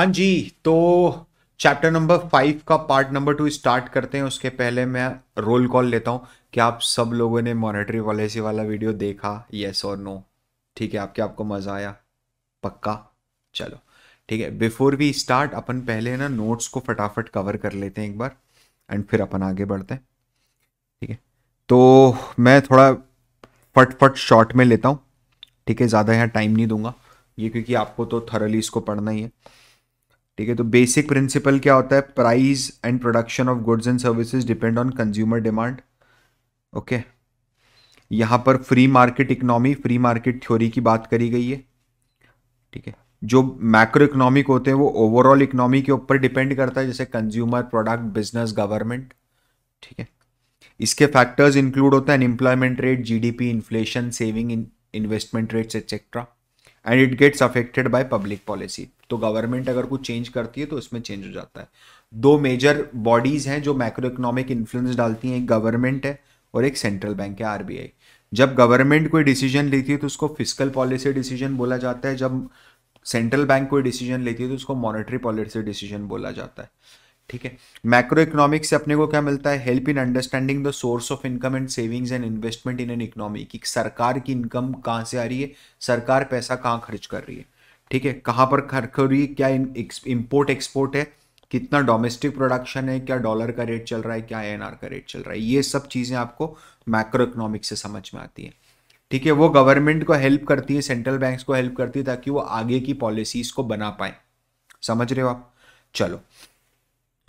हाँ जी तो चैप्टर नंबर फाइव का पार्ट नंबर टू स्टार्ट करते हैं उसके पहले मैं रोल कॉल लेता हूँ कि आप सब लोगों ने मॉनेटरी पॉलिसी वाला वीडियो देखा येस और नो ठीक है आपके आपको मज़ा आया पक्का चलो ठीक है बिफोर वी स्टार्ट अपन पहले ना नोट्स को फटाफट कवर कर लेते हैं एक बार एंड फिर अपन आगे बढ़ते हैं ठीक है तो मैं थोड़ा फट फट शॉर्ट में लेता हूँ ठीक है ज़्यादा यहाँ टाइम नहीं दूंगा ये क्योंकि आपको तो थरली इसको पढ़ना ही है ठीक है तो बेसिक प्रिंसिपल क्या होता है price and production of goods and services depend on consumer demand okay यहां पर free market economy free market theory की बात करी गई है ठीक है जो मैक्रो इकोनॉमिक होते हैं वो ओवरऑल इकोनॉमी के ऊपर डिपेंड करता है जैसे कंज्यूमर प्रोडक्ट बिजनेस गवर्नमेंट ठीक है इसके फैक्टर्स इंक्लूड होते हैं unemployment rate GDP inflation saving investment rates etcetera and it gets affected by public policy तो गवर्नमेंट अगर कुछ चेंज करती है तो इसमें चेंज हो जाता है दो मेजर बॉडीज़ हैं जो मैक्रो इकोनॉमिक इन्फ्लुएंस डालती हैं एक गवर्नमेंट है और एक सेंट्रल बैंक है आरबीआई जब गवर्नमेंट कोई डिसीजन लेती है तो उसको फिजिकल पॉलिसी डिसीजन बोला जाता है जब सेंट्रल बैंक कोई डिसीजन लेती है तो उसको मॉनेटरी पॉलिसी डिसीजन बोला जाता है ठीक है मैक्रो इकोनॉमिक्स से अपने को क्या मिलता है help in understanding the source of income and savings and investment in an economy कि सरकार की इनकम कहाँ से आ रही है सरकार पैसा कहाँ खर्च कर रही है ठीक है कहाँ पर खर्च हो रही है क्या इम्पोर्ट एक्सपोर्ट है कितना डोमेस्टिक प्रोडक्शन है क्या डॉलर का रेट चल रहा है क्या एन का रेट चल रहा है ये सब चीज़ें आपको मैक्रो इकोनॉमिक से समझ में आती है ठीक है वो गवर्नमेंट को हेल्प करती है सेंट्रल बैंक्स को हेल्प करती है ताकि वो आगे की पॉलिसीज़ को बना पाए समझ रहे हो आप चलो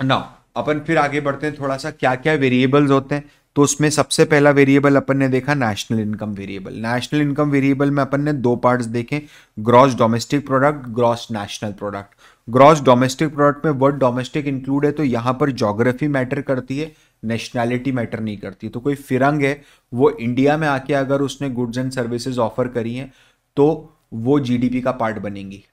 नाउ अपन फिर आगे बढ़ते हैं थोड़ा सा क्या क्या वेरिएबल्स होते हैं तो उसमें सबसे पहला वेरिएबल अपन ने देखा national income variable national income variable में अपन ने दो पार्ट्स देखे gross domestic product gross national product gross domestic product में वर्ड डोमेस्टिक इंक्लूड है तो यहाँ पर जोग्राफी मैटर करती है नेशनैलिटी मैटर नहीं करती तो कोई फिरंग है वो इंडिया में आके अगर उसने गुड्स एंड सर्विसेज ऑफर करी हैं तो वो जीडीपी का पार्ट बनेंगी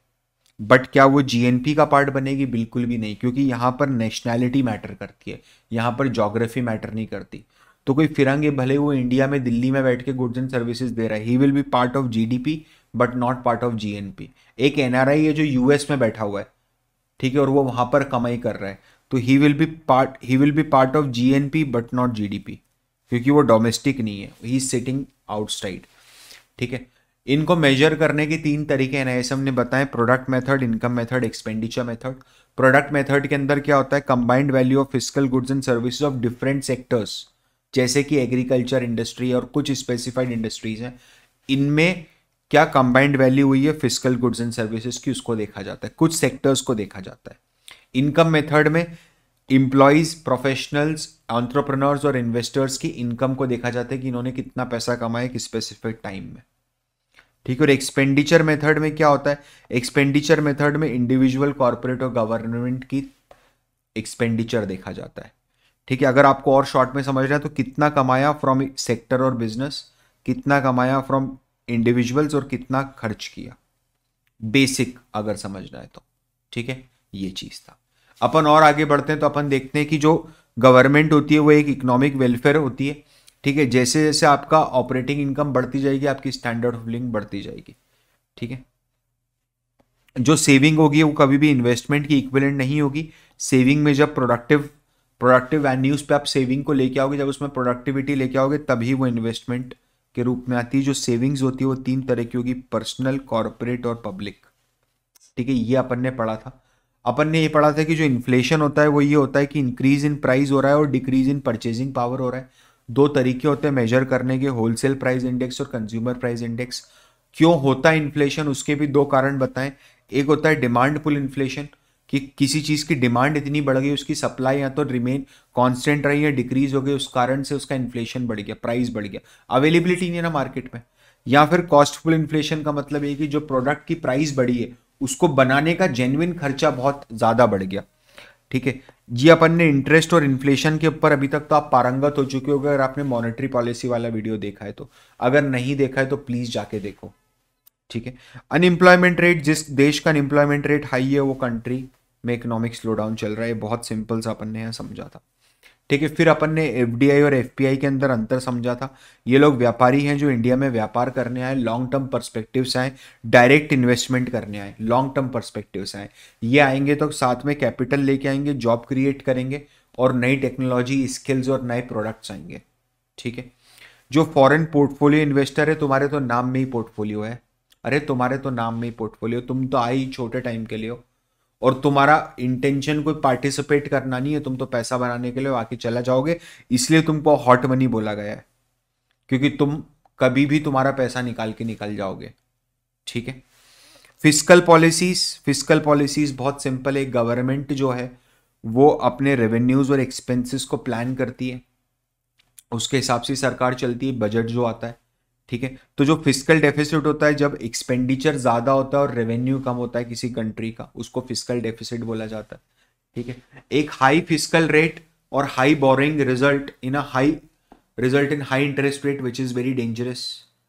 बट क्या वो जीएनपी का पार्ट बनेगी बिल्कुल भी नहीं क्योंकि यहाँ पर नेशनैलिटी मैटर करती है यहाँ पर जोग्राफी मैटर नहीं करती तो कोई फिरंगे भले वो इंडिया में दिल्ली में बैठ के गुड्स एंड सर्विसेज दे रहा है he will be part of GDP but not part of GNP एक एनआरआई है जो यूएस में बैठा हुआ है ठीक है और वो वहाँ पर कमाई कर रहा है तो he will be part he will be part of GNP but not GDP क्योंकि वो डोमेस्टिक नहीं है ही इज सिटिंग आउटसाइड ठीक है इनको मेजर करने के तीन तरीके हैं एम ने बताए product method income method expenditure method product method के अंदर क्या होता है combined value of physical goods and services of different sectors जैसे कि एग्रीकल्चर इंडस्ट्री और कुछ स्पेसिफाइड इंडस्ट्रीज हैं इनमें क्या कंबाइंड वैल्यू हुई है फिजिकल गुड्स एंड सर्विसेज की उसको देखा जाता है कुछ सेक्टर्स को देखा जाता है इनकम मेथड में इम्प्लॉयज़ प्रोफेशनल्स ऑन्ट्रप्रनर्स और इन्वेस्टर्स की इनकम को देखा जाता है कि इन्होंने कितना पैसा कमाया किस स्पेसिफिक टाइम में ठीक है और एक्सपेंडिचर मेथड में क्या होता है एक्सपेंडिचर मेथड में इंडिविजुअल कॉरपोरेट और गवर्नमेंट की एक्सपेंडिचर देखा जाता है ठीक है अगर आपको और शॉर्ट में समझ रहे है तो कितना कमाया फ्रॉम सेक्टर और बिजनेस कितना कमाया फ्रॉम इंडिविजुअल्स और कितना खर्च किया बेसिक अगर समझना है तो ठीक है ये चीज़ था अपन और आगे बढ़ते हैं तो अपन देखते हैं कि जो गवर्नमेंट होती है वो एक इकोनॉमिक वेलफेयर होती है ठीक है जैसे जैसे आपका ऑपरेटिंग इनकम बढ़ती जाएगी आपकी स्टैंडर्ड ऑफ लिविंग बढ़ती जाएगी ठीक है जो सेविंग होगी वो कभी भी इन्वेस्टमेंट की इक्विलेंट नहीं होगी सेविंग में जब प्रोडक्टिव प्रोडक्टिव वैन्यूज़ पे आप सेविंग को लेके आओगे जब उसमें प्रोडक्टिविटी लेके आओगे तभी वो इन्वेस्टमेंट के रूप में आती है जो सेविंग्स होती है वो तीन तरह की होगी पर्सनल कॉरपोरेट और पब्लिक ठीक है ये अपन ने पढ़ा था अपन ने ये पढ़ा था कि जो इन्फ्लेशन होता है वो ये होता है कि इंक्रीज इन प्राइस हो रहा है और डिक्रीज इन परचेजिंग पावर हो रहा है दो तरीके होते हैं मेजर करने के होलसेल प्राइस इंडेक्स और कंज्यूमर प्राइस इंडेक्स क्यों होता है इन्फ्लेशन उसके भी दो कारण बताएं एक होता है डिमांड पुल इन्फ्लेशन कि किसी चीज़ की डिमांड इतनी बढ़ गई उसकी सप्लाई या तो रिमेन कांस्टेंट रही या डिक्रीज हो गई उस कारण से उसका इन्फ्लेशन बढ़ गया प्राइस बढ़ गया अवेलेबिलिटी नहीं है ना मार्केट में या फिर कॉस्ट इन्फ्लेशन का मतलब ये कि जो प्रोडक्ट की प्राइस बढ़ी है उसको बनाने का जेन्युन खर्चा बहुत ज़्यादा बढ़ गया ठीक है जी अपन ने इंटरेस्ट और इन्फ्लेशन के ऊपर अभी तक तो आप पारंगत हो चुके हो अगर आपने मॉनेटरी पॉलिसी वाला वीडियो देखा है तो अगर नहीं देखा है तो प्लीज़ जाके देखो ठीक है अनएम्प्लॉयमेंट रेट जिस देश का अनएम्प्लॉयमेंट रेट हाई है वो कंट्री में इकोनॉमिक स्लो चल रहा है बहुत सिंपल सा अपन ने यहाँ समझा था ठीक है फिर अपन ने एफ और एफ के अंदर अंतर समझा था ये लोग व्यापारी हैं जो इंडिया में व्यापार करने आए लॉन्ग टर्म से आए डायरेक्ट इन्वेस्टमेंट करने आए लॉन्ग टर्म से आए ये आएंगे तो साथ में कैपिटल लेके आएंगे जॉब क्रिएट करेंगे और नई टेक्नोलॉजी स्किल्स और नए प्रोडक्ट्स आएंगे ठीक है जो फॉरेन पोर्टफोलियो इन्वेस्टर है तुम्हारे तो नाम में ही पोर्टफोलियो है अरे तुम्हारे तो नाम में ही पोर्टफोलियो तुम तो आए ही छोटे टाइम के लिए हो और तुम्हारा इंटेंशन कोई पार्टिसिपेट करना नहीं है तुम तो पैसा बनाने के लिए आके चला जाओगे इसलिए तुमको हॉट मनी बोला गया है क्योंकि तुम कभी भी तुम्हारा पैसा निकाल के निकल जाओगे ठीक है फिजिकल पॉलिसीज फिजिकल पॉलिसीज बहुत सिंपल है गवर्नमेंट जो है वो अपने रेवेन्यूज और एक्सपेंसेस को प्लान करती है उसके हिसाब से सरकार चलती है बजट जो आता है ठीक है तो जो फिजिकल डेफिसिट होता है जब एक्सपेंडिचर ज़्यादा होता है और रेवेन्यू कम होता है किसी कंट्री का उसको फिजिकल डेफिसिट बोला जाता है ठीक है एक हाई फिजिकल रेट और high borrowing result in a high result in high interest rate which is very dangerous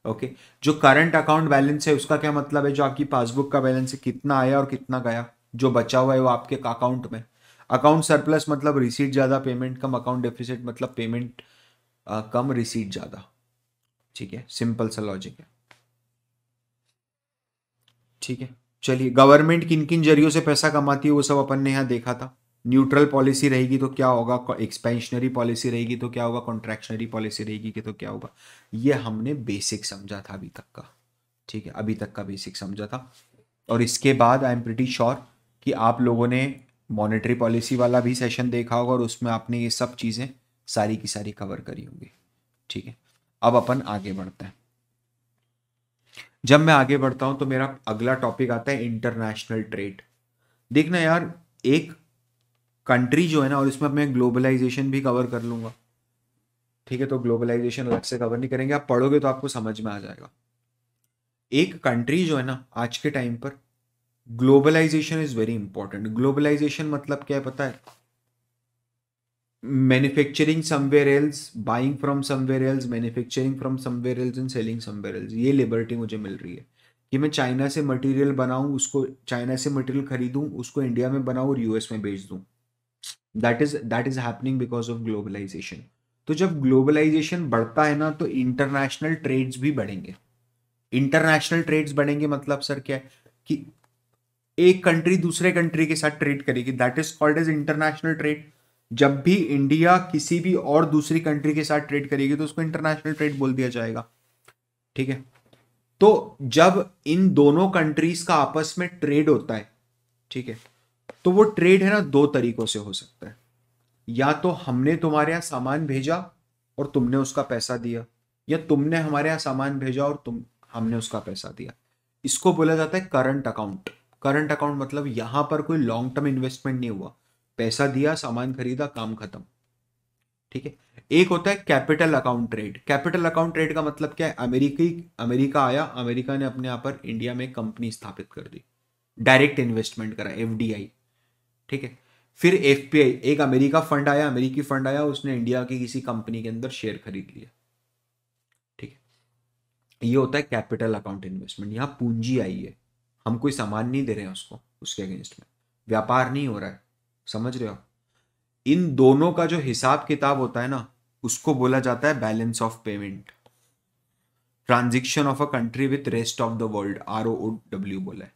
okay जो करंट अकाउंट बैलेंस है उसका क्या मतलब है जो आपकी पासबुक का बैलेंस है कितना आया और कितना गया जो बचा हुआ है वो आपके अकाउंट में अकाउंट सरप्लस मतलब रिसीट ज़्यादा पेमेंट कम अकाउंट डेफिसिट मतलब पेमेंट कम रिसीट ज़्यादा ठीक है सिंपल सा लॉजिक है ठीक है चलिए गवर्नमेंट किन किन जरियों से पैसा कमाती है वो सब अपन ने यहाँ देखा था न्यूट्रल पॉलिसी रहेगी तो क्या होगा एक्सपेंशनरी पॉलिसी रहेगी तो क्या होगा कॉन्ट्रैक्शनरी पॉलिसी रहेगी कि तो क्या होगा ये हमने बेसिक समझा था अभी तक का ठीक है अभी तक का बेसिक समझा था और इसके बाद आई एम प्रिटी श्योर कि आप लोगों ने मॉनेटरी पॉलिसी वाला भी सेशन देखा होगा और उसमें आपने ये सब चीज़ें सारी की सारी कवर करी होंगी ठीक है अब अपन आगे बढ़ते हैं जब मैं आगे बढ़ता हूं तो मेरा अगला टॉपिक आता है इंटरनेशनल ट्रेड देखना यार एक कंट्री जो है ना और इसमें मैं ग्लोबलाइजेशन भी कवर कर लूंगा ठीक है तो ग्लोबलाइजेशन अलग से कवर नहीं करेंगे आप पढ़ोगे तो आपको समझ में आ जाएगा एक कंट्री जो है ना आज के टाइम पर globalisation is very important globalisation मतलब क्या है पता है manufacturing somewhere else buying from somewhere else manufacturing from somewhere else and selling somewhere else ये लिबर्टी मुझे मिल रही है कि मैं चाइना से मटेरियल बनाऊं उसको चाइना से मटेरियल खरीदूं उसको इंडिया में बनाऊं और यूएस में बेच दूं that is that is happening because of globalisation तो जब ग्लोबलाइजेशन बढ़ता है ना तो इंटरनेशनल ट्रेड्स भी बढ़ेंगे इंटरनेशनल ट्रेड्स बढ़ेंगे मतलब सर क्या है कि एक कंट्री दूसरे कंट्री के साथ ट्रेड करेगी that is called as international trade जब भी इंडिया किसी भी और दूसरी कंट्री के साथ ट्रेड करेगी तो उसको इंटरनेशनल ट्रेड बोल दिया जाएगा ठीक है तो जब इन दोनों कंट्रीज का आपस में ट्रेड होता है ठीक है तो वो ट्रेड है ना दो तरीकों से हो सकता है या तो हमने तुम्हारे यहां सामान भेजा और तुमने उसका पैसा दिया या तुमने हमारे यहाँ सामान भेजा और तुम हमने उसका पैसा दिया इसको बोला जाता है करंट अकाउंट करंट अकाउंट मतलब यहां पर कोई लॉन्ग टर्म इन्वेस्टमेंट नहीं हुआ पैसा दिया सामान खरीदा काम खत्म ठीक है एक होता है capital account trade capital account trade का मतलब क्या है अमेरिकी अमेरिका आया अमेरिका ने अपने यहाँ पर इंडिया में कंपनी स्थापित कर दी डायरेक्ट इन्वेस्टमेंट करा एफ ठीक है फिर एफ एक अमेरिका फंड आया अमेरिकी फंड आया उसने इंडिया की किसी कंपनी के अंदर शेयर खरीद लिया ठीक है ये होता है कैपिटल अकाउंट इन्वेस्टमेंट यहाँ पूंजी आई है हम कोई सामान नहीं दे रहे हैं उसको उसके अगेंस्ट में व्यापार नहीं हो रहा है समझ रहे हो इन दोनों का जो हिसाब किताब होता है ना उसको बोला जाता है balance of payment transaction of a country with rest of the world R O W बोला है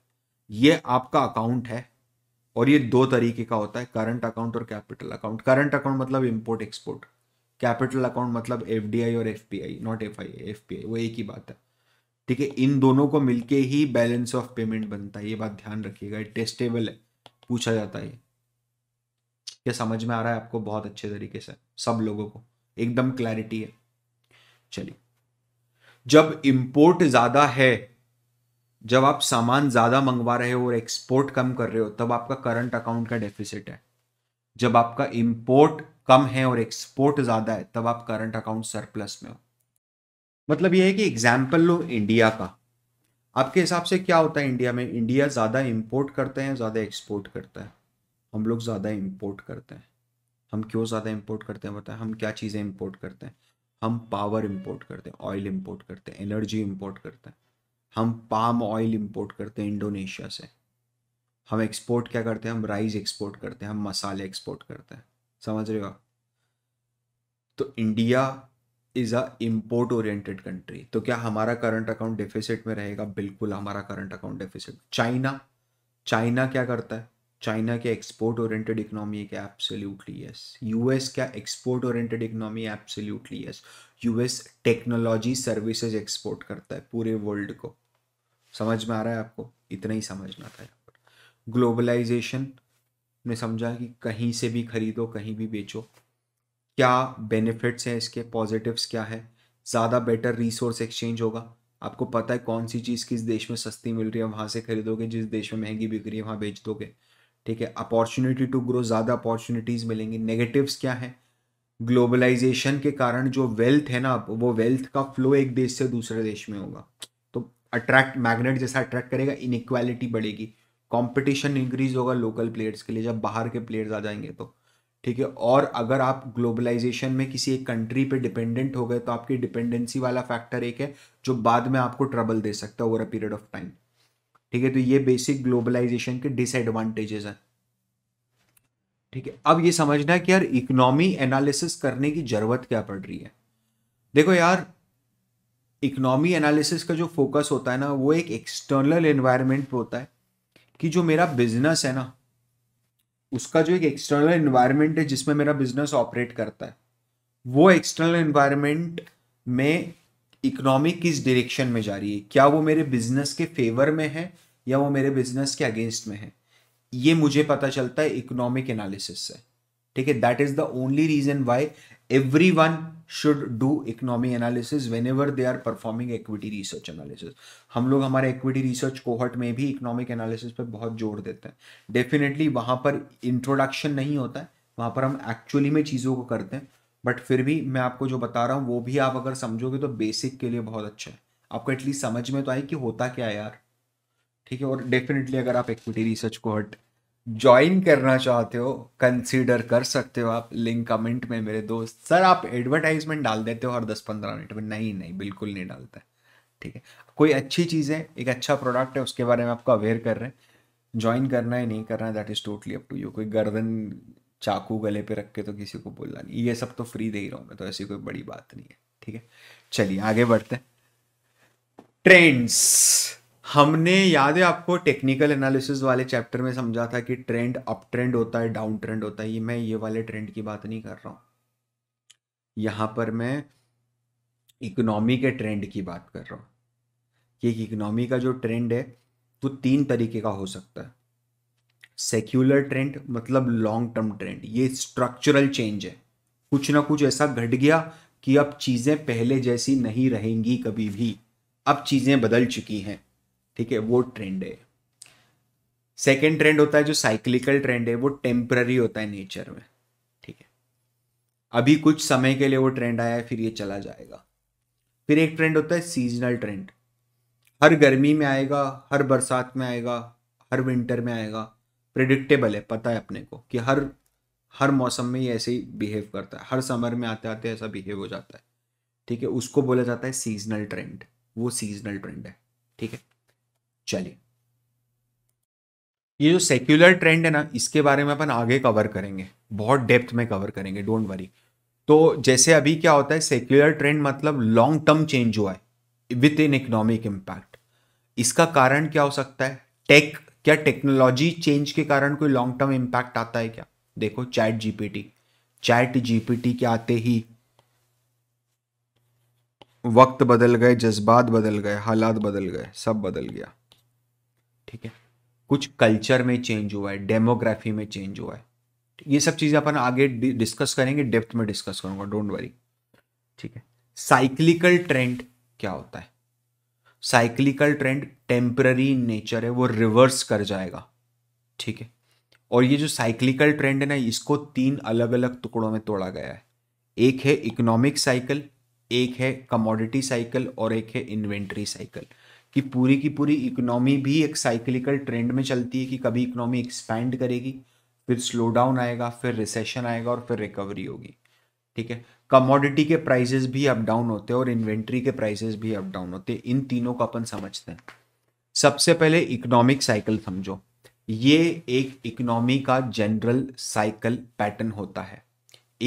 ये आपका अकाउंट है और ये दो तरीके का होता है करंट अकाउंट और कैपिटल अकाउंट करंट अकाउंट मतलब इंपोर्ट एक्सपोर्ट कैपिटल अकाउंट मतलब एफ और एफ नॉट एफ आई वो एक ही बात है ठीक है इन दोनों को मिलके ही बैलेंस ऑफ पेमेंट बनता है ये बात ध्यान रखिएगा टेस्टेबल है पूछा जाता है ये समझ में आ रहा है आपको बहुत अच्छे तरीके से सब लोगों को एकदम क्लैरिटी है चलिए जब इंपोर्ट ज्यादा है जब आप सामान ज्यादा मंगवा रहे हो और एक्सपोर्ट कम कर रहे हो तब आपका करंट अकाउंट का डेफिसिट है जब आपका इंपोर्ट कम है और एक्सपोर्ट ज्यादा है तब आप करंट अकाउंट सरप्लस में हो मतलब यह है कि एग्जाम्पल लो इंडिया का आपके हिसाब से क्या होता है इंडिया में इंडिया ज़्यादा इंपोर्ट करते हैं ज़्यादा एक्सपोर्ट करता है हम लोग ज़्यादा इम्पोर्ट करते हैं हम क्यों ज़्यादा इम्पोर्ट करते हैं बताएं हम क्या चीज़ें इम्पोर्ट करते हैं हम पावर इम्पोर्ट करते हैं ऑयल इम्पोर्ट करते हैं एनर्जी इम्पोर्ट करते हैं हम पाम ऑयल इम्पोर्ट करते हैं इंडोनेशिया से हम एक्सपोर्ट क्या करते हैं हम राइस एक्सपोर्ट करते हैं हम मसाले एक्सपोर्ट करते हैं समझ रहे हो आप तो India is a import oriented country तो क्या हमारा करंट अकाउंट डेफिसिट में रहेगा बिल्कुल हमारा current account deficit China China क्या करता है चाइना के एक्सपोर्ट ओरिएंटेड इकोनॉमी है क्या absolutely yes. US क्या एक्सपोर्ट ओरिएंटेड इकोनॉमी है absolutely yes. US technology services करता है पूरे वर्ल्ड को समझ में आ रहा है आपको इतना ही समझना था यहाँ पर ग्लोबलाइजेशन ने समझा कि कहीं से भी खरीदो कहीं भी बेचो क्या बेनिफिट्स हैं इसके पॉजिटिव्स क्या है ज़्यादा बेटर रिसोर्स एक्सचेंज होगा आपको पता है कौन सी चीज़ किस देश में सस्ती मिल रही है वहाँ से खरीदोगे जिस देश में महंगी बिक रही है वहाँ बेच दोगे ठीक है अपॉर्चुनिटी टू ग्रो ज़्यादा अपॉर्चुनिटीज़ मिलेंगी नेगेटिव्स क्या है ग्लोबलाइजेशन के कारण जो वेल्थ है ना वो वेल्थ का फ्लो एक देश से दूसरे देश में होगा तो अट्रैक्ट मैग्नेट जैसा अट्रैक्ट करेगा इनक्वालिटी बढ़ेगी कंपटीशन इंक्रीज होगा लोकल प्लेयर्स के लिए जब बाहर के प्लेयर्स आ जाएंगे तो ठीक है और अगर आप ग्लोबलाइजेशन में किसी एक कंट्री पे डिपेंडेंट हो गए तो आपकी डिपेंडेंसी वाला फैक्टर एक है जो बाद में आपको ट्रबल दे सकता है over a period of time ठीक है तो ये बेसिक ग्लोबलाइजेशन के डिसएडवांटेजेस हैं ठीक है अब ये समझना है कि यार इकोनॉमी एनालिसिस करने की जरूरत क्या पड़ रही है देखो यार इकोनॉमी एनालिसिस का जो फोकस होता है ना वो एक एक्सटर्नल एनवायरनमेंट पे होता है कि जो मेरा बिजनेस है ना उसका जो एक एक्सटर्नल एनवायरनमेंट है जिसमें मेरा बिजनेस ऑपरेट करता है वो एक्सटर्नल एनवायरनमेंट में इकोनॉमी किस डायरेक्शन में जा रही है क्या वो मेरे बिजनेस के फेवर में है या वो मेरे बिजनेस के अगेंस्ट में है ये मुझे पता चलता है इकोनॉमिक एनालिसिस से ठीक है that is the only reason why everyone should do economy analysis whenever they are performing equity research analysis हम लोग हमारे एक्विटी रिसर्च कोहट में भी इकोनॉमिक एनालिसिस पर बहुत जोर देते हैं डेफिनेटली वहाँ पर इंट्रोडक्शन नहीं होता है वहाँ पर हम एक्चुअली में चीज़ों को करते हैं बट फिर भी मैं आपको जो बता रहा हूँ वो भी आप अगर समझोगे तो बेसिक के लिए बहुत अच्छा है आपको एटलीस्ट समझ में तो आए कि होता क्या है यार ठीक है और डेफिनेटली अगर आप इक्विटी रिसर्च को हट ज्वाइन करना चाहते हो कंसीडर कर सकते हो आप लिंक कमेंट में मेरे दोस्त सर आप एडवर्टाइजमेंट डाल देते हो हर दस पंद्रह मिनट में नहीं नहीं बिल्कुल नहीं डालता है ठीक है कोई अच्छी चीज़ है एक अच्छा प्रोडक्ट है उसके बारे में आपको अवेयर कर रहे हैं ज्वाइन करना है नहीं करना है that is totally up to you कोई गर्दन चाकू गले पे रख के तो किसी को बोलना नहीं ये सब तो फ्री दे ही रहा हूँ मैं तो ऐसी कोई बड़ी बात नहीं है ठीक है चलिए आगे बढ़ते हैं ट्रेंड्स हमने याद है आपको टेक्निकल एनालिसिस वाले चैप्टर में समझा था कि ट्रेंड अप ट्रेंड होता है डाउन ट्रेंड होता है ये मैं ये वाले ट्रेंड की बात नहीं कर रहा हूँ यहाँ पर मैं इकोनॉमी के ट्रेंड की बात कर रहा हूँ कि इकोनॉमी का जो ट्रेंड है वो तीन तरीके का हो सकता है सेक्युलर ट्रेंड मतलब लॉन्ग टर्म ट्रेंड ये स्ट्रक्चरल चेंज है कुछ ना कुछ ऐसा घट गया कि अब चीज़ें पहले जैसी नहीं रहेंगी कभी भी अब चीज़ें बदल चुकी हैं ठीक है वो ट्रेंड है सेकेंड ट्रेंड होता है जो साइक्लिकल ट्रेंड है वो टेम्प्ररी होता है नेचर में ठीक है अभी कुछ समय के लिए वो ट्रेंड आया है फिर ये चला जाएगा फिर एक ट्रेंड होता है सीजनल ट्रेंड हर गर्मी में आएगा हर बरसात में आएगा हर विंटर में आएगा प्रिडिक्टेबल है पता है अपने को कि हर हर मौसम में ये ऐसे ही बिहेव करता है हर समर में आते आते ऐसा बिहेव हो जाता है ठीक है उसको बोला जाता है सीजनल ट्रेंड वो सीजनल ट्रेंड है ठीक है चलिए ये जो सेक्युलर ट्रेंड है ना इसके बारे में अपन आगे कवर करेंगे बहुत डेप्थ में कवर करेंगे डोंट वरी तो जैसे अभी क्या होता है सेक्युलर ट्रेंड मतलब लॉन्ग टर्म चेंज हुआ है विथ इन इकोनॉमिक इम्पैक्ट इसका कारण क्या हो सकता है टेक क्या टेक्नोलॉजी चेंज के कारण कोई लॉन्ग टर्म इम्पैक्ट आता है क्या देखो चैट जीपीटी चैट जीपीटी के आते ही वक्त बदल गए जज्बात बदल गए हालात बदल गए सब बदल गया ठीक है कुछ कल्चर में चेंज हुआ है डेमोग्राफी में चेंज हुआ है ये सब चीज़ें अपन आगे डिस्कस करेंगे डेप्थ में डिस्कस करूंगा डोंट वरी ठीक है साइक्लिकल ट्रेंड क्या होता है cyclical trend temporary in nature है वो रिवर्स कर जाएगा ठीक है और ये जो साइक्लिकल ट्रेंड है ना इसको तीन अलग अलग टुकड़ों में तोड़ा गया है एक है इकोनॉमिक साइकिल एक है कमोडिटी साइकिल और एक है इन्वेंट्री साइकिल कि पूरी की पूरी इकोनॉमी भी एक साइक्लिकल ट्रेंड में चलती है कि कभी इकोनॉमी एक्सपैंड करेगी फिर स्लो डाउन आएगा फिर रिसेशन आएगा और फिर रिकवरी होगी ठीक है कमोडिटी के प्राइसेस भी अप डाउन होते हैं और इन्वेंट्री के प्राइसेस भी अप डाउन होते हैं इन तीनों को अपन समझते हैं सबसे पहले इकोनॉमिक साइकिल समझो ये एक इकोनॉमी का जनरल साइकिल पैटर्न होता है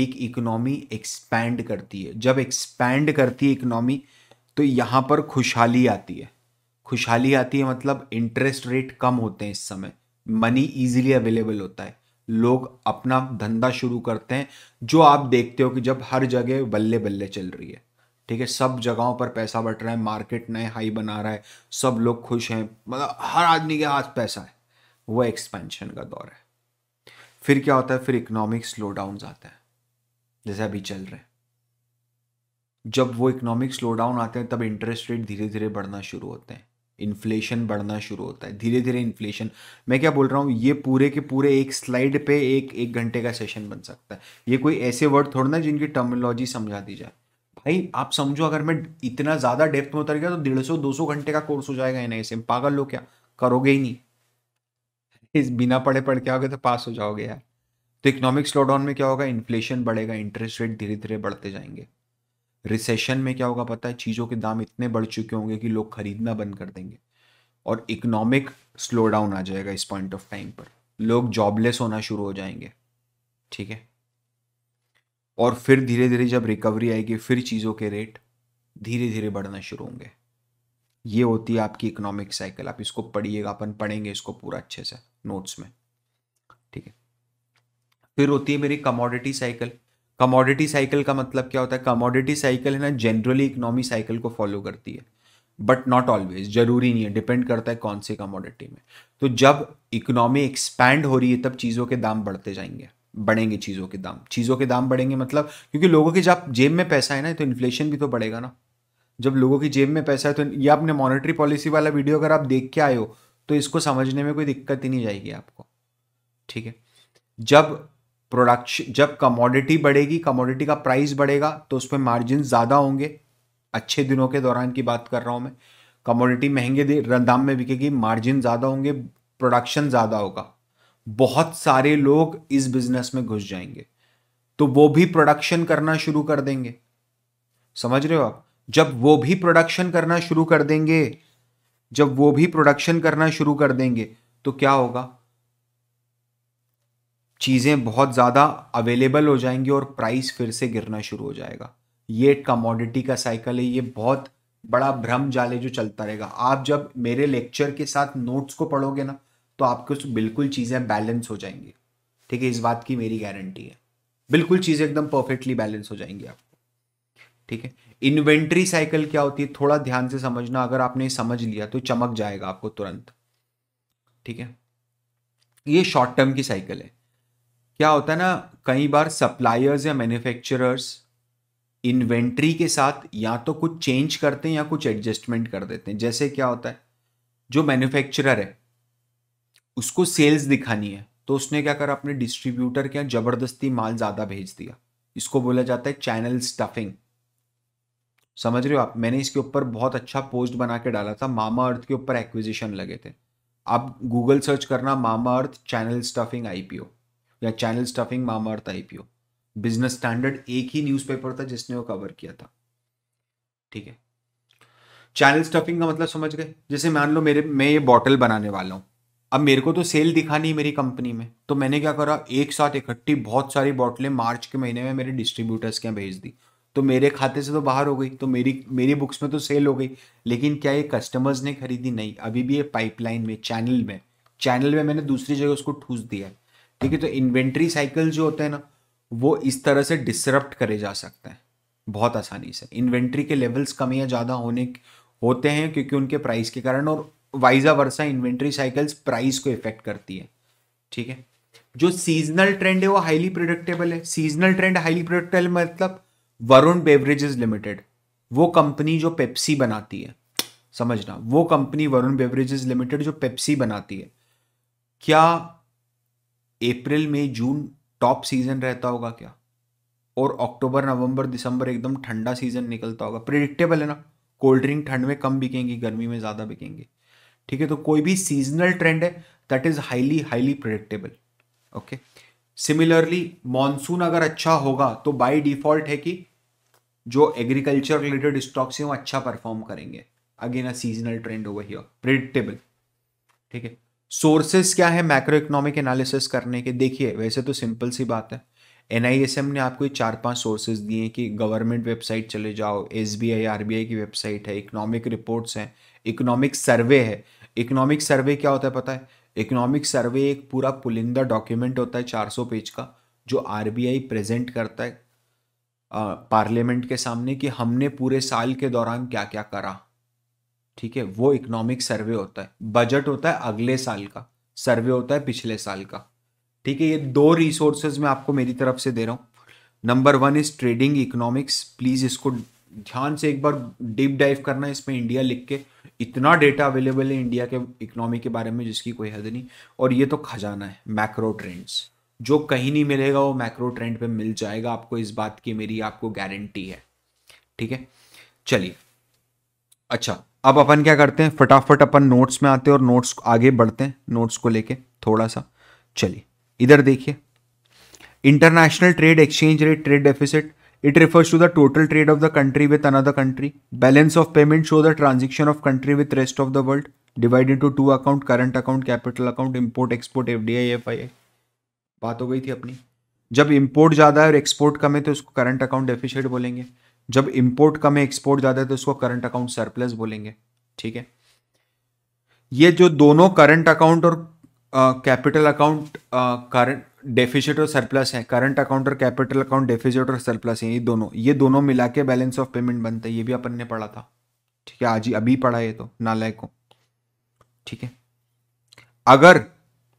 एक इकोनॉमी एक्सपैंड करती है जब एक्सपैंड करती है इकोनॉमी तो यहाँ पर खुशहाली आती है खुशहाली आती है मतलब इंटरेस्ट रेट कम होते हैं इस समय मनी इजीली अवेलेबल होता है लोग अपना धंधा शुरू करते हैं जो आप देखते हो कि जब हर जगह बल्ले बल्ले चल रही है ठीक है सब जगहों पर पैसा बट रहा है मार्केट नए हाई बना रहा है सब लोग खुश हैं मतलब हर आदमी के हाथ पैसा है वो एक्सपेंशन का दौर है फिर क्या होता है फिर इकोनॉमिक स्लो डाउन आता है जैसे अभी चल रहे हैं जब वो इकोनॉमिक स्लो डाउन आते हैं तब इंटरेस्ट रेट धीरे धीरे बढ़ना शुरू होते हैं इन्फ्लेशन बढ़ना शुरू होता है धीरे धीरे इन्फ्लेशन मैं क्या बोल रहा हूँ ये पूरे के पूरे एक स्लाइड पे एक एक घंटे का सेशन बन सकता है ये कोई ऐसे वर्ड थोड़ा ना जिनकी टर्मिनोलॉजी समझा दी जाए भाई आप समझो अगर मैं इतना ज़्यादा डेप्थ में उतर गया तो डेढ़ सौ दो सौ घंटे का कोर्स हो जाएगा इन ऐसे पागल लो क्या करोगे ही नहीं इस बिना पढ़े पढ़ के आओगे तो पास हो जाओगे यार तो इकोनॉमिक स्लोडाउन में क्या होगा इन्फ्लेशन बढ़ेगा इंटरेस्ट रेट धीरे धीरे बढ़ते जाएंगे रिसेशन में क्या होगा पता है चीज़ों के दाम इतने बढ़ चुके होंगे कि लोग खरीदना बंद कर देंगे और इकोनॉमिक स्लो डाउन आ जाएगा इस पॉइंट ऑफ टाइम पर लोग जॉबलेस होना शुरू हो जाएंगे ठीक है और फिर धीरे धीरे जब रिकवरी आएगी फिर चीज़ों के रेट धीरे धीरे बढ़ना शुरू होंगे ये होती है आपकी इकोनॉमिक साइकिल आप इसको पढ़िएगा अपन पढ़ेंगे इसको पूरा अच्छे से नोट्स में ठीक है फिर होती है मेरी कमोडिटी साइकिल कमोडिटी साइकिल का मतलब क्या होता है कमोडिटी साइकिल है ना जनरली इकोनॉमी साइकिल को फॉलो करती है बट नॉट ऑलवेज जरूरी नहीं है डिपेंड करता है कौन से कमोडिटी में तो जब इकोनॉमी एक्सपैंड हो रही है तब चीज़ों के दाम बढ़ते जाएंगे बढ़ेंगे चीज़ों के दाम चीज़ों के दाम बढ़ेंगे मतलब क्योंकि लोगों के जब जेब में पैसा है ना तो इन्फ्लेशन भी तो बढ़ेगा ना जब लोगों की जेब में पैसा है तो ये आपने मॉनेटरी पॉलिसी वाला वीडियो अगर आप देख के आए हो तो इसको समझने में कोई दिक्कत ही नहीं जाएगी आपको ठीक है जब प्रोडक्श जब कमोडिटी बढ़ेगी कमोडिटी का प्राइस बढ़ेगा तो उस पर मार्जिन ज़्यादा होंगे अच्छे दिनों के दौरान की बात कर रहा हूँ मैं कमोडिटी महंगे दाम में बिकेगी मार्जिन ज़्यादा होंगे प्रोडक्शन ज़्यादा होगा बहुत सारे लोग इस बिजनेस में घुस जाएंगे तो वो भी प्रोडक्शन करना शुरू कर देंगे समझ रहे हो आप जब वो भी प्रोडक्शन करना शुरू कर देंगे जब वो भी प्रोडक्शन करना शुरू कर देंगे तो क्या होगा चीज़ें बहुत ज़्यादा अवेलेबल हो जाएंगी और प्राइस फिर से गिरना शुरू हो जाएगा ये कमोडिटी का साइकिल है ये बहुत बड़ा भ्रम जाले जो चलता रहेगा आप जब मेरे लेक्चर के साथ नोट्स को पढ़ोगे ना तो आपके बिल्कुल चीज़ें बैलेंस हो जाएंगी ठीक है इस बात की मेरी गारंटी है बिल्कुल चीज़ें एकदम परफेक्टली बैलेंस हो जाएंगी आपको ठीक है इन्वेंट्री साइकिल क्या होती है थोड़ा ध्यान से समझना अगर आपने समझ लिया तो चमक जाएगा आपको तुरंत ठीक है ये शॉर्ट टर्म की साइकिल है क्या होता है ना कई बार सप्लायर्स या मैन्युफैक्चरर्स इन्वेंट्री के साथ या तो कुछ चेंज करते हैं या कुछ एडजस्टमेंट कर देते हैं जैसे क्या होता है जो मैन्युफैक्चरर है उसको सेल्स दिखानी है तो उसने क्या करा अपने डिस्ट्रीब्यूटर के यहाँ जबरदस्ती माल ज़्यादा भेज दिया इसको बोला जाता है चैनल स्टफिंग समझ रहे हो आप मैंने इसके ऊपर बहुत अच्छा पोस्ट बना के डाला था मामा अर्थ के ऊपर एक्विजिशन लगे थे आप गूगल सर्च करना Mamaearth channel stuffing IPO या channel stuffing Mamaearth IPO Business Standard एक ही न्यूज़पेपर था जिसने वो कवर किया था ठीक है चैनल स्टफिंग का मतलब समझ गए जैसे मान लो मेरे मैं ये बॉटल बनाने वाला हूँ अब मेरे को तो सेल दिखानी है मेरी कंपनी में तो मैंने क्या करा एक साथ इकट्ठी बहुत सारी बॉटलें मार्च के महीने में मेरे डिस्ट्रीब्यूटर्स के यहाँ भेज दी तो मेरे खाते से तो बाहर हो गई तो मेरी मेरी बुक्स में तो सेल हो गई लेकिन क्या ये कस्टमर्स ने खरीदी नहीं अभी भी ये पाइपलाइन में चैनल में चैनल में मैंने दूसरी जगह उसको ठूस दिया है ठीक है तो इन्वेंट्री साइकिल जो होते हैं ना वो इस तरह से डिसरप्ट करे जा सकते हैं बहुत आसानी से इन्वेंट्री के लेवल्स कम या ज़्यादा होने होते हैं क्योंकि उनके प्राइस के कारण और vice versa inventory cycles price को इफेक्ट करती है ठीक है जो सीजनल ट्रेंड है वो हाईली प्रोडक्टेबल है सीजनल ट्रेंड हाईली प्रोडक्टेबल मतलब वरुण बेवरेजेस लिमिटेड वो कंपनी जो पेप्सी बनाती है समझना वो कंपनी वरुण बेवरेजेस लिमिटेड जो पेप्सी बनाती है क्या अप्रैल में जून टॉप सीजन रहता होगा क्या और अक्टूबर नवंबर दिसंबर एकदम ठंडा सीजन निकलता होगा प्रिडिक्टेबल है ना कोल्ड ड्रिंक ठंड में कम बिकेंगी गर्मी में ज़्यादा बिकेंगे ठीक है तो कोई भी सीजनल ट्रेंड है that is highly highly predictable okay similarly monsoon अगर अच्छा होगा तो बाई डिफॉल्ट है कि जो एग्रीकल्चर रिलेटेड स्टॉक्स हैं वो अच्छा परफॉर्म करेंगे again a seasonal trend over here predictable ठीक है सोर्सेस क्या है मैक्रो इकोनॉमिक एनालिसिस करने के देखिए वैसे तो सिंपल सी बात है एन ने आपको ये चार पांच सोर्सेज दिए कि गवर्नमेंट वेबसाइट चले जाओ S B I R B I की वेबसाइट है इकोनॉमिक रिपोर्ट्स हैं इकोनॉमिक सर्वे है इकोनॉमिक सर्वे क्या होता है पता है इकोनॉमिक सर्वे एक पूरा पुलिंदा डॉक्यूमेंट होता है 400 पेज का जो आर प्रेजेंट करता है पार्लियामेंट के सामने कि हमने पूरे साल के दौरान क्या क्या करा ठीक है वो इकोनॉमिक सर्वे होता है बजट होता है अगले साल का सर्वे होता है पिछले साल का ठीक है ये दो रिसोर्सेज मैं आपको मेरी तरफ से दे रहा हूँ number one is trading economics please इसको ध्यान से एक बार डीप डाइव करना इसमें इंडिया लिख के इतना डेटा अवेलेबल है इंडिया के इकोनॉमी के बारे में जिसकी कोई हद नहीं और ये तो खजाना है मैक्रो ट्रेंड्स जो कहीं नहीं मिलेगा वो मैक्रो ट्रेंड पे मिल जाएगा आपको इस बात की मेरी आपको गारंटी है ठीक है चलिए अच्छा अब अपन क्या करते हैं फटाफट अपन नोट्स में आते हैं और नोट्स आगे बढ़ते हैं नोट्स को लेके थोड़ा सा चलिए इधर देखिए international trade exchange rate trade deficit it refers to the total trade of the country with another country balance of payment show the transaction of country with rest of the world divided to to account current account capital account import export F D बात हो गई थी अपनी जब import ज़्यादा है और export कम है तो उसको करंट अकाउंट डेफिसिट बोलेंगे जब इंपोर्ट कम है एक्सपोर्ट ज़्यादा है तो उसको करंट अकाउंट सरप्लस बोलेंगे ठीक है ये जो दोनों करंट अकाउंट और कैपिटल अकाउंट करंट डेफिसिट और सरप्लस है करंट अकाउंट और कैपिटल अकाउंट डेफिसिट और सरप्लस है ये दोनों ये दोनों मिला के बैलेंस ऑफ पेमेंट बनता है ये भी अपन ने पढ़ा था ठीक है आज ही अभी पढ़ा ये तो नालायक को ठीक है अगर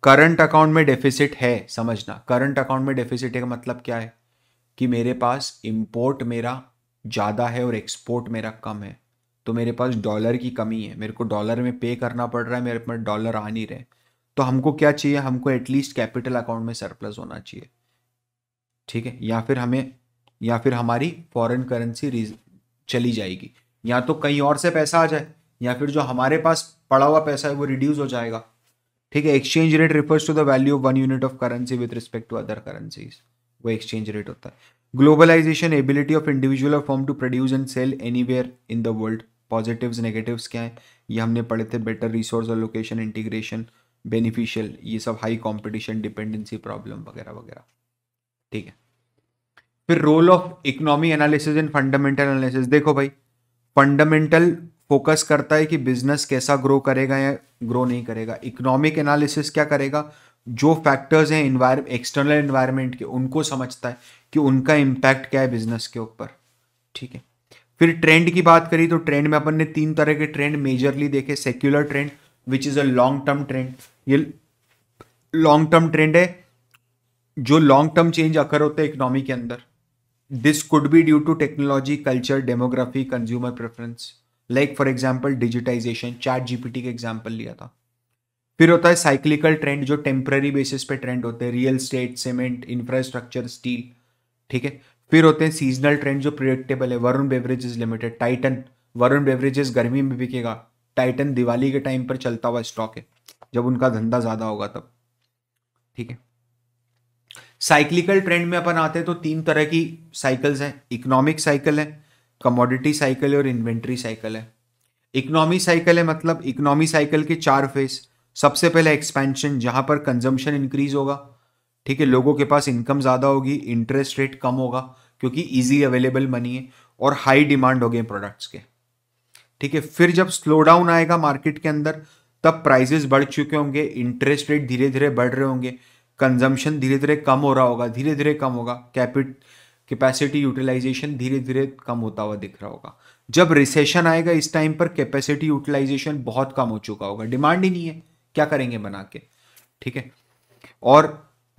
करंट अकाउंट में डेफिसिट है समझना करंट अकाउंट में डेफिसिट है का मतलब क्या है कि मेरे पास इंपोर्ट मेरा ज़्यादा है और एक्सपोर्ट मेरा कम है तो मेरे पास डॉलर की कमी है मेरे को डॉलर में पे करना पड़ रहा है मेरे पास डॉलर आ नहीं रहे तो हमको क्या चाहिए हमको एटलीस्ट कैपिटल अकाउंट में सरप्लस होना चाहिए ठीक है या फिर हमें या फिर हमारी फॉरेन करेंसी चली जाएगी या तो कहीं और से पैसा आ जाए या फिर जो हमारे पास पड़ा हुआ पैसा है वो रिड्यूस हो जाएगा ठीक है exchange rate refers to the value of one unit of currency with respect to other currencies वो एक्सचेंज रेट होता है globalisation ability of individual firm to produce and sell anywhere in the world positives negatives क्या है ये हमने पढ़े थे better resource location integration beneficial ये सब हाई कॉम्पिटिशन डिपेंडेंसी प्रॉब्लम वगैरह वगैरह ठीक है फिर role of economy analysis in fundamental analysis देखो भाई फंडामेंटल फोकस करता है कि बिजनेस कैसा ग्रो करेगा या ग्रो नहीं करेगा इकोनॉमिक एनालिसिस क्या करेगा जो फैक्टर्स हैं इन्वायर एक्सटर्नल इन्वायरमेंट के उनको समझता है कि उनका इम्पैक्ट क्या है बिजनेस के ऊपर ठीक है फिर ट्रेंड की बात करी तो ट्रेंड में अपन ने तीन तरह के ट्रेंड मेजरली देखे secular trend which is a long term trend ये लॉन्ग टर्म ट्रेंड है जो लॉन्ग टर्म चेंज अकर होते हैं इकोनॉमी के अंदर this could be due to technology culture demography consumer preference like for example digitisation ChatGPT का example लिया था फिर होता है साइक्लिकल ट्रेंड जो टेम्प्ररी बेसिस पे ट्रेंड होते हैं real estate cement infrastructure steel ठीक है फिर होते हैं सीजनल ट्रेंड जो प्रिडिक्टेबल है Varun Beverages Limited Titan Varun Beverages गर्मी में बिकेगा टाइटन दिवाली के टाइम पर चलता हुआ स्टॉक है जब उनका धंधा ज़्यादा होगा तब ठीक है साइक्लिकल ट्रेंड में अपन आते हैं तो तीन तरह की साइकिल्स हैं इकोनॉमिक साइकिल है कमोडिटी साइकिल है और इन्वेंट्री साइकिल है इकोनॉमी साइकिल है मतलब इकोनॉमी साइकिल के चार फेस सबसे पहले एक्सपेंशन जहाँ पर कंजम्पशन इंक्रीज होगा ठीक है लोगों के पास इनकम ज़्यादा होगी इंटरेस्ट रेट कम होगा क्योंकि इजी अवेलेबल मनी है और हाई डिमांड हो गए प्रोडक्ट्स के ठीक है फिर जब स्लो डाउन आएगा मार्केट के अंदर तब प्राइजेस बढ़ चुके होंगे इंटरेस्ट रेट धीरे धीरे बढ़ रहे होंगे कंजम्पशन धीरे धीरे कम हो रहा होगा धीरे धीरे कम होगा कैपिट कैपेसिटी यूटिलाइजेशन धीरे धीरे कम होता हुआ दिख रहा होगा जब रिसेशन आएगा इस टाइम पर कैपेसिटी यूटिलाइजेशन बहुत कम हो चुका होगा डिमांड ही नहीं है क्या करेंगे बना के ठीक है और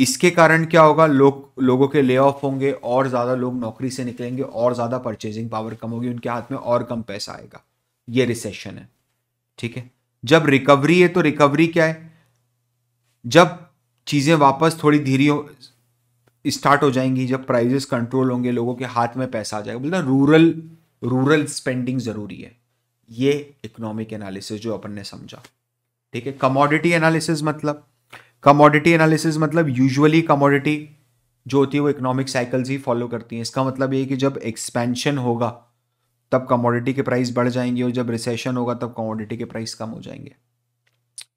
इसके कारण क्या होगा लोग लोगों के ले ऑफ होंगे और ज़्यादा लोग नौकरी से निकलेंगे और ज़्यादा परचेजिंग पावर कम होगी उनके हाथ में और कम पैसा आएगा ये रिसेशन है ठीक है जब रिकवरी है तो रिकवरी क्या है जब चीज़ें वापस थोड़ी धीरे स्टार्ट हो जाएंगी जब प्राइजेस कंट्रोल होंगे लोगों के हाथ में पैसा आ जाएगा बोलते रूरल रूरल स्पेंडिंग ज़रूरी है ये इकोनॉमिक एनालिसिस जो अपन ने समझा ठीक है कमोडिटी एनालिसिस मतलब कमोडिटी एनालिसिस मतलब यूजुअली कमोडिटी जो होती है वो इकोनॉमिक साइकिल्स ही फॉलो करती हैं इसका मतलब ये कि जब एक्सपेंशन होगा तब कमोडिटी के प्राइस बढ़ जाएंगे और जब रिसेशन होगा तब कमोडिटी के प्राइस कम हो जाएंगे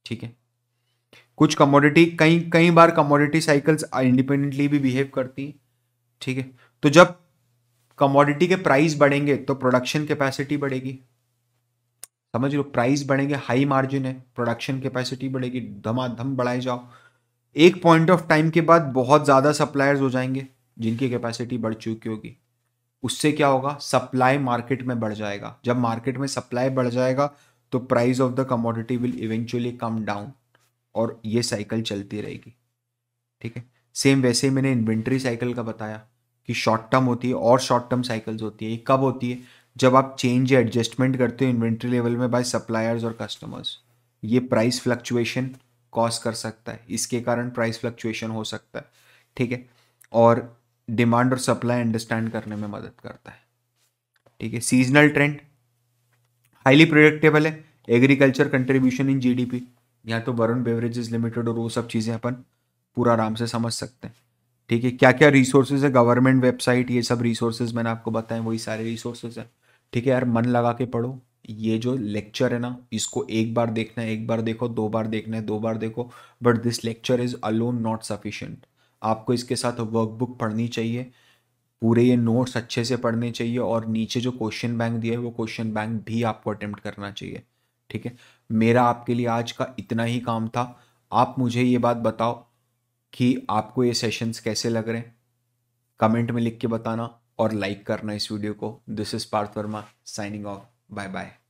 ठीक है कुछ कमोडिटी कई कई बार कमोडिटी साइकिल्स इंडिपेंडेंटली भी बिहेव करती हैं ठीक है तो जब कमोडिटी के प्राइस बढ़ेंगे तो प्रोडक्शन कैपेसिटी बढ़ेगी समझ लो प्राइस बढ़ेंगे हाई मार्जिन है प्रोडक्शन कैपेसिटी बढ़ेगी धमाधम बढ़ाए जाओ एक पॉइंट ऑफ टाइम के बाद बहुत ज़्यादा सप्लायर्स हो जाएंगे जिनकी कैपेसिटी बढ़ चुकी होगी उससे क्या होगा सप्लाई मार्केट में बढ़ जाएगा जब मार्केट में सप्लाई बढ़ जाएगा तो price of the commodity will eventually come down और ये साइकिल चलती रहेगी ठीक है सेम वैसे ही मैंने इन्वेंट्री साइकिल का बताया कि शॉर्ट टर्म होती है और शॉर्ट टर्म साइकिल्स होती है ये कब होती है जब आप चेंज या एडजस्टमेंट करते हो इन्वेंट्री लेवल में बाय सप्लायर्स और कस्टमर्स ये प्राइस फ्लक्चुएशन कॉज कर सकता है इसके कारण प्राइस फ्लक्चुएशन हो सकता है ठीक है और डिमांड और सप्लाई अंडरस्टैंड करने में मदद करता है ठीक है सीजनल ट्रेंड हाईली प्रोडक्टेबल है एग्रीकल्चर कंट्रीब्यूशन इन जीडीपी यहाँ तो वरुण बेवरेजेस लिमिटेड और वो सब चीज़ें अपन पूरा आराम से समझ सकते हैं ठीक है क्या क्या रिसोर्सेज है गवर्नमेंट वेबसाइट ये सब रिसोर्सेज मैंने आपको बताएं वही सारे रिसोर्सेज हैं ठीक है यार मन लगा के पढ़ो ये जो लेक्चर है ना इसको एक बार देखना है एक बार देखो दो बार देखना है दो बार देखो but this lecture is alone not sufficient आपको इसके साथ वर्कबुक पढ़नी चाहिए पूरे ये नोट्स अच्छे से पढ़ने चाहिए और नीचे जो क्वेश्चन बैंक दिया है वो क्वेश्चन बैंक भी आपको अटेम्प्ट करना चाहिए ठीक है मेरा आपके लिए आज का इतना ही काम था आप मुझे ये बात बताओ कि आपको ये सेशंस कैसे लग रहे हैं कमेंट में लिख के बताना और लाइक करना इस वीडियो को this is Parth Verma signing off bye bye